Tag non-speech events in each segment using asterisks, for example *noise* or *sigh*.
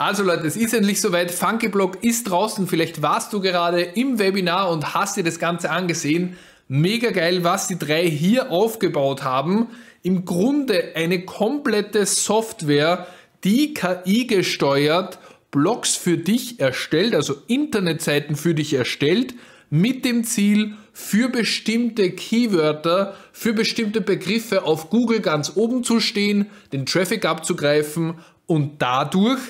Also Leute, es ist endlich soweit. Funkyblock ist draußen. Vielleicht warst du gerade im Webinar und hast dir das Ganze angesehen. Mega geil, was die drei hier aufgebaut haben. Im Grunde eine komplette Software, die KI gesteuert Blogs für dich erstellt, also Internetseiten für dich erstellt, mit dem Ziel, für bestimmte Keywörter, für bestimmte Begriffe auf Google ganz oben zu stehen, den Traffic abzugreifen und dadurch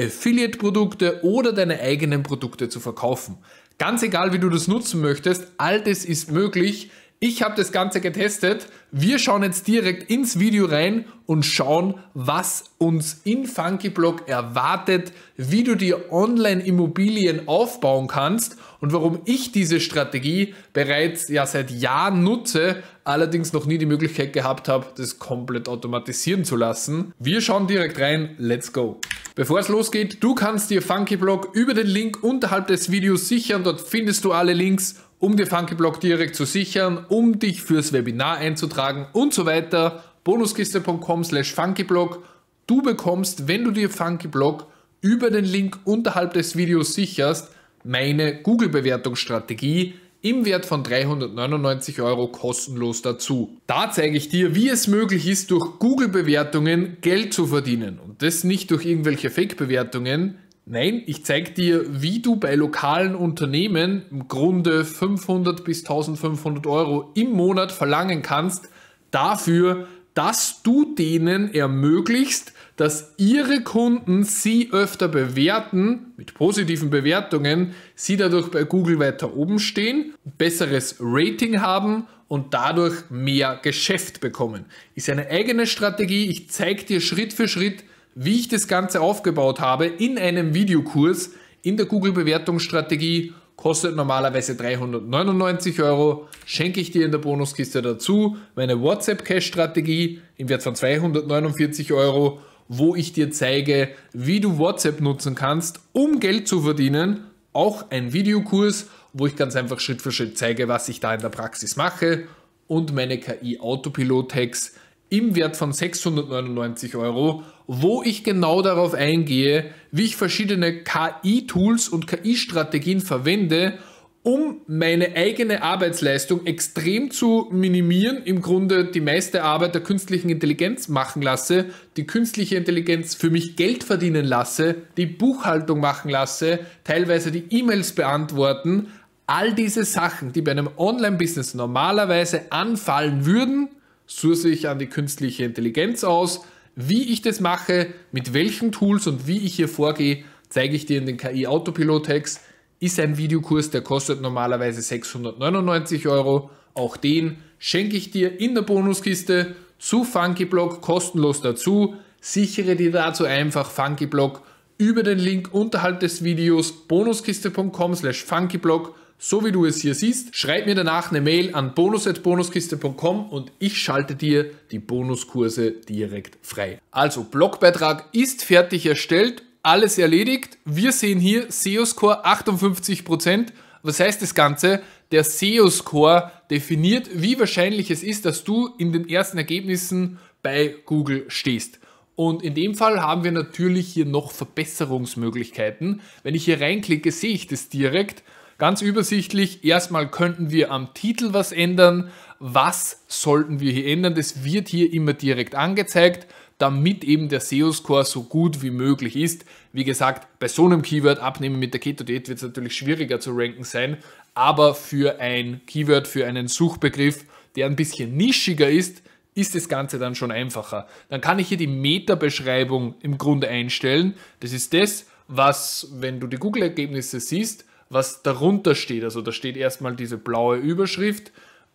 Affiliate-Produkte oder deine eigenen Produkte zu verkaufen. Ganz egal, wie du das nutzen möchtest, all das ist möglich ich habe das Ganze getestet. Wir schauen jetzt direkt ins Video rein und schauen, was uns in FunkyBlock erwartet, wie du dir Online-Immobilien aufbauen kannst und warum ich diese Strategie bereits ja seit Jahren nutze, allerdings noch nie die Möglichkeit gehabt habe, das komplett automatisieren zu lassen. Wir schauen direkt rein. Let's go! Bevor es losgeht, du kannst dir FunkyBlock über den Link unterhalb des Videos sichern. Dort findest du alle Links um dir Funky Block direkt zu sichern, um dich fürs Webinar einzutragen und so weiter. Bonuskiste.com slash FunkyBlock. Du bekommst, wenn du dir FunkyBlock über den Link unterhalb des Videos sicherst, meine Google-Bewertungsstrategie im Wert von 399 Euro kostenlos dazu. Da zeige ich dir, wie es möglich ist, durch Google-Bewertungen Geld zu verdienen. Und das nicht durch irgendwelche Fake-Bewertungen, Nein, ich zeige dir, wie du bei lokalen Unternehmen im Grunde 500 bis 1500 Euro im Monat verlangen kannst, dafür, dass du denen ermöglicht, dass ihre Kunden sie öfter bewerten, mit positiven Bewertungen, sie dadurch bei Google weiter oben stehen, besseres Rating haben und dadurch mehr Geschäft bekommen. Ist eine eigene Strategie. Ich zeige dir Schritt für Schritt, wie ich das Ganze aufgebaut habe in einem Videokurs in der Google-Bewertungsstrategie. Kostet normalerweise 399 Euro, schenke ich dir in der Bonuskiste dazu. Meine WhatsApp-Cash-Strategie im Wert von 249 Euro, wo ich dir zeige, wie du WhatsApp nutzen kannst, um Geld zu verdienen. Auch ein Videokurs, wo ich ganz einfach Schritt für Schritt zeige, was ich da in der Praxis mache. Und meine KI Autopilot-Hacks, im Wert von 699 Euro, wo ich genau darauf eingehe, wie ich verschiedene KI-Tools und KI-Strategien verwende, um meine eigene Arbeitsleistung extrem zu minimieren, im Grunde die meiste Arbeit der künstlichen Intelligenz machen lasse, die künstliche Intelligenz für mich Geld verdienen lasse, die Buchhaltung machen lasse, teilweise die E-Mails beantworten. All diese Sachen, die bei einem Online-Business normalerweise anfallen würden, so ich an die künstliche Intelligenz aus. Wie ich das mache, mit welchen Tools und wie ich hier vorgehe, zeige ich dir in den KI Autopilot Hacks. Ist ein Videokurs, der kostet normalerweise 699 Euro. Auch den schenke ich dir in der Bonuskiste zu FunkyBlock kostenlos dazu. Sichere dir dazu einfach FunkyBlock über den Link unterhalb des Videos bonuskiste.com slash FunkyBlock so wie du es hier siehst. Schreib mir danach eine Mail an bonus.bonuskiste.com und ich schalte dir die Bonuskurse direkt frei. Also Blogbeitrag ist fertig erstellt, alles erledigt. Wir sehen hier SEO-Score 58%. Was heißt das Ganze? Der SEO-Score definiert, wie wahrscheinlich es ist, dass du in den ersten Ergebnissen bei Google stehst. Und in dem Fall haben wir natürlich hier noch Verbesserungsmöglichkeiten. Wenn ich hier reinklicke, sehe ich das direkt. Ganz übersichtlich, erstmal könnten wir am Titel was ändern. Was sollten wir hier ändern? Das wird hier immer direkt angezeigt, damit eben der SEO-Score so gut wie möglich ist. Wie gesagt, bei so einem Keyword abnehmen mit der Keto-Diät wird es natürlich schwieriger zu ranken sein, aber für ein Keyword, für einen Suchbegriff, der ein bisschen nischiger ist, ist das Ganze dann schon einfacher. Dann kann ich hier die Meta-Beschreibung im Grunde einstellen. Das ist das, was, wenn du die Google-Ergebnisse siehst, was darunter steht. Also da steht erstmal diese blaue Überschrift,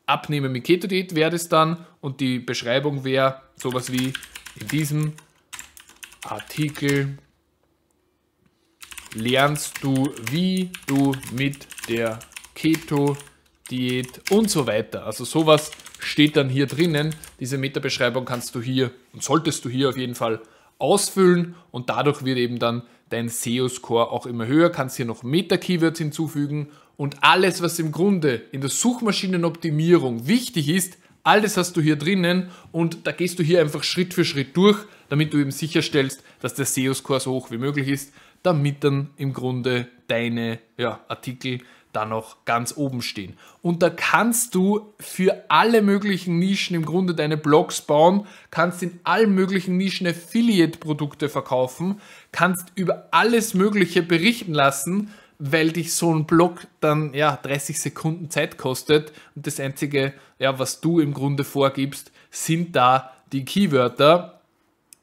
Abnehmen mit Keto-Diät wäre das dann und die Beschreibung wäre sowas wie in diesem Artikel lernst du, wie du mit der Keto-Diät und so weiter. Also sowas steht dann hier drinnen. Diese Metabeschreibung kannst du hier und solltest du hier auf jeden Fall ausfüllen und dadurch wird eben dann dein SEO-Score auch immer höher, kannst hier noch Meta-Keywords hinzufügen und alles, was im Grunde in der Suchmaschinenoptimierung wichtig ist, alles hast du hier drinnen und da gehst du hier einfach Schritt für Schritt durch, damit du eben sicherstellst, dass der SEO-Score so hoch wie möglich ist, damit dann im Grunde deine ja, Artikel dann noch ganz oben stehen. Und da kannst du für alle möglichen Nischen im Grunde deine Blogs bauen, kannst in allen möglichen Nischen Affiliate-Produkte verkaufen, kannst über alles Mögliche berichten lassen, weil dich so ein Blog dann ja 30 Sekunden Zeit kostet und das einzige, ja, was du im Grunde vorgibst, sind da die Keywörter.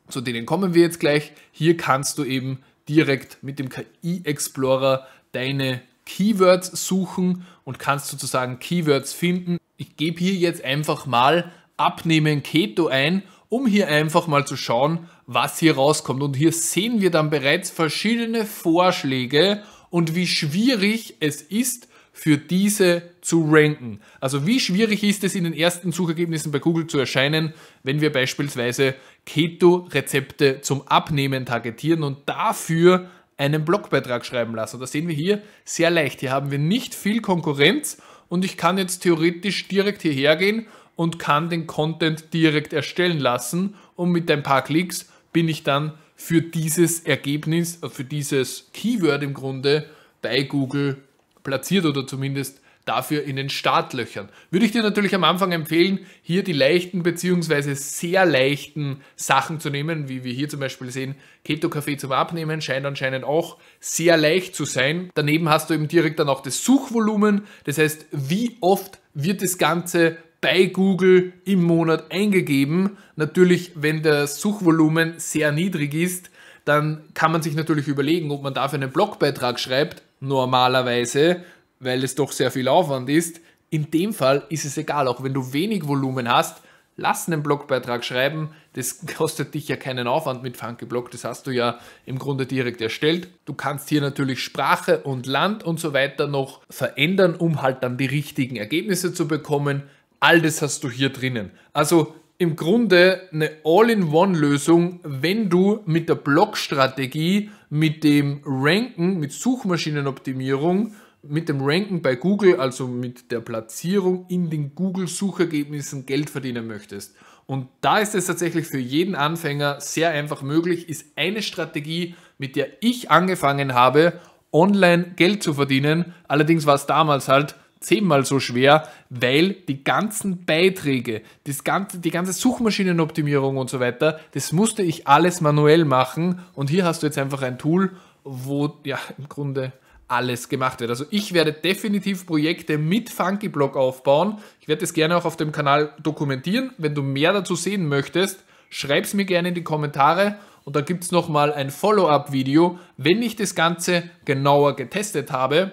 Zu denen kommen wir jetzt gleich. Hier kannst du eben direkt mit dem KI Explorer deine Keywords suchen und kannst sozusagen Keywords finden. Ich gebe hier jetzt einfach mal Abnehmen Keto ein, um hier einfach mal zu schauen, was hier rauskommt. Und hier sehen wir dann bereits verschiedene Vorschläge und wie schwierig es ist, für diese zu ranken. Also wie schwierig ist es in den ersten Suchergebnissen bei Google zu erscheinen, wenn wir beispielsweise Keto-Rezepte zum Abnehmen targetieren und dafür einen Blogbeitrag schreiben lassen. Das sehen wir hier sehr leicht. Hier haben wir nicht viel Konkurrenz und ich kann jetzt theoretisch direkt hierher gehen und kann den Content direkt erstellen lassen und mit ein paar Klicks bin ich dann für dieses Ergebnis, für dieses Keyword im Grunde bei Google platziert oder zumindest dafür in den Startlöchern. Würde ich dir natürlich am Anfang empfehlen, hier die leichten bzw. sehr leichten Sachen zu nehmen, wie wir hier zum Beispiel sehen, Keto-Kaffee zum Abnehmen scheint anscheinend auch sehr leicht zu sein. Daneben hast du eben direkt dann auch das Suchvolumen, das heißt, wie oft wird das Ganze bei Google im Monat eingegeben. Natürlich, wenn das Suchvolumen sehr niedrig ist, dann kann man sich natürlich überlegen, ob man dafür einen Blogbeitrag schreibt, normalerweise, weil es doch sehr viel Aufwand ist. In dem Fall ist es egal, auch wenn du wenig Volumen hast, lass einen Blogbeitrag schreiben. Das *laughs* kostet dich ja keinen Aufwand mit FunkyBlog, Das hast du ja im Grunde direkt erstellt. Du kannst hier natürlich Sprache und Land und so weiter noch verändern, um halt dann die richtigen Ergebnisse zu bekommen. All das hast du hier drinnen. Also im Grunde eine All-in-One-Lösung, wenn du mit der Blog-Strategie, mit dem Ranken, mit Suchmaschinenoptimierung mit dem Ranken bei Google, also mit der Platzierung in den Google-Suchergebnissen Geld verdienen möchtest. Und da ist es tatsächlich für jeden Anfänger sehr einfach möglich, ist eine Strategie, mit der ich angefangen habe, online Geld zu verdienen. Allerdings war es damals halt zehnmal so schwer, weil die ganzen Beiträge, das ganze, die ganze Suchmaschinenoptimierung und so weiter, das musste ich alles manuell machen. Und hier hast du jetzt einfach ein Tool, wo ja im Grunde alles gemacht wird. Also ich werde definitiv Projekte mit Funky Block aufbauen. Ich werde das gerne auch auf dem Kanal dokumentieren. Wenn du mehr dazu sehen möchtest, schreib es mir gerne in die Kommentare und da gibt es nochmal ein Follow-up-Video, wenn ich das Ganze genauer getestet habe.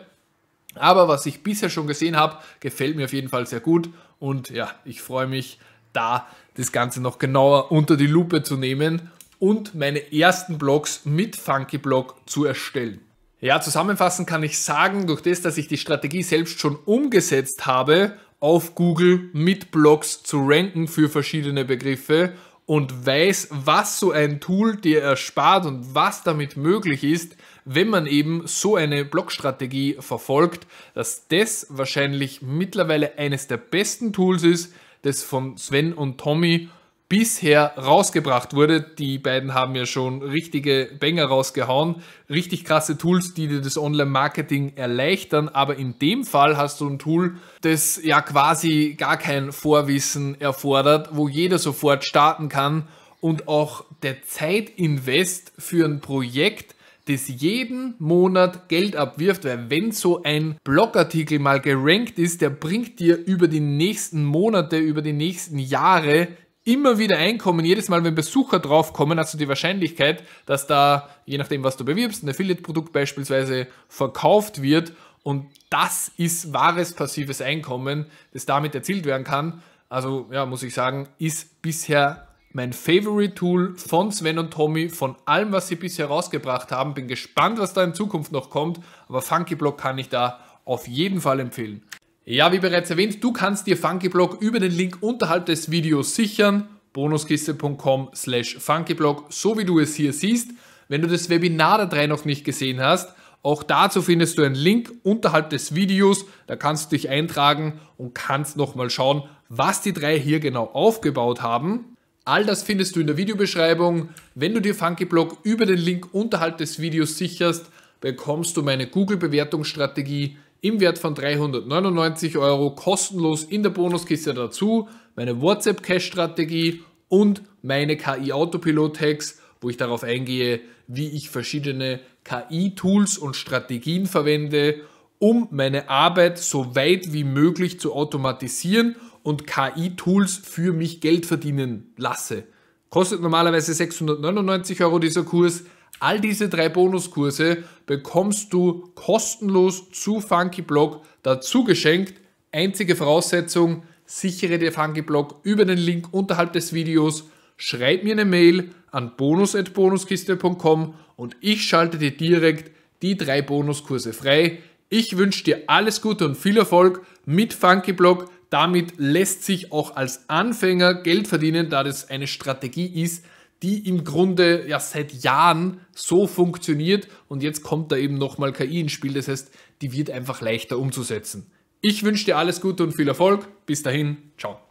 Aber was ich bisher schon gesehen habe, gefällt mir auf jeden Fall sehr gut und ja, ich freue mich, da das Ganze noch genauer unter die Lupe zu nehmen und meine ersten Blogs mit Funky Blog zu erstellen. Ja, zusammenfassend kann ich sagen, durch das, dass ich die Strategie selbst schon umgesetzt habe, auf Google mit Blogs zu ranken für verschiedene Begriffe und weiß, was so ein Tool dir erspart und was damit möglich ist, wenn man eben so eine Blogstrategie verfolgt, dass das wahrscheinlich mittlerweile eines der besten Tools ist, das von Sven und Tommy bisher rausgebracht wurde. Die beiden haben ja schon richtige Banger rausgehauen, richtig krasse Tools, die dir das Online-Marketing erleichtern, aber in dem Fall hast du ein Tool, das ja quasi gar kein Vorwissen erfordert, wo jeder sofort starten kann und auch der Zeitinvest für ein Projekt das jeden Monat Geld abwirft, weil wenn so ein Blogartikel mal gerankt ist, der bringt dir über die nächsten Monate, über die nächsten Jahre immer wieder einkommen. Jedes Mal, wenn Besucher draufkommen, hast du die Wahrscheinlichkeit, dass da, je nachdem, was du bewirbst, ein Affiliate-Produkt beispielsweise verkauft wird. Und das ist wahres passives Einkommen, das damit erzielt werden kann. Also, ja, muss ich sagen, ist bisher mein Favorite Tool von Sven und Tommy, von allem, was sie bisher rausgebracht haben. Bin gespannt, was da in Zukunft noch kommt. Aber Funky Block kann ich da auf jeden Fall empfehlen. Ja, wie bereits erwähnt, du kannst dir Funkyblog über den Link unterhalb des Videos sichern, bonuskiste.com slash funkyblog, so wie du es hier siehst. Wenn du das Webinar der rein noch nicht gesehen hast, auch dazu findest du einen Link unterhalb des Videos, da kannst du dich eintragen und kannst nochmal schauen, was die drei hier genau aufgebaut haben. All das findest du in der Videobeschreibung. Wenn du dir Funkyblog über den Link unterhalb des Videos sicherst, bekommst du meine Google-Bewertungsstrategie, im Wert von 399 Euro kostenlos in der Bonuskiste dazu, meine WhatsApp-Cash-Strategie und meine KI-Autopilot-Hacks, wo ich darauf eingehe, wie ich verschiedene KI-Tools und Strategien verwende, um meine Arbeit so weit wie möglich zu automatisieren und KI-Tools für mich Geld verdienen lasse. Kostet normalerweise 699 Euro dieser Kurs, All diese drei Bonuskurse bekommst du kostenlos zu FunkyBlog dazu geschenkt. Einzige Voraussetzung, sichere dir FunkyBlog über den Link unterhalb des Videos, schreib mir eine Mail an bonus.bonuskiste.com und ich schalte dir direkt die drei Bonuskurse frei. Ich wünsche dir alles Gute und viel Erfolg mit FunkyBlog. Damit lässt sich auch als Anfänger Geld verdienen, da das eine Strategie ist, die im Grunde ja seit Jahren so funktioniert und jetzt kommt da eben nochmal KI ins Spiel. Das heißt, die wird einfach leichter umzusetzen. Ich wünsche dir alles Gute und viel Erfolg. Bis dahin, ciao.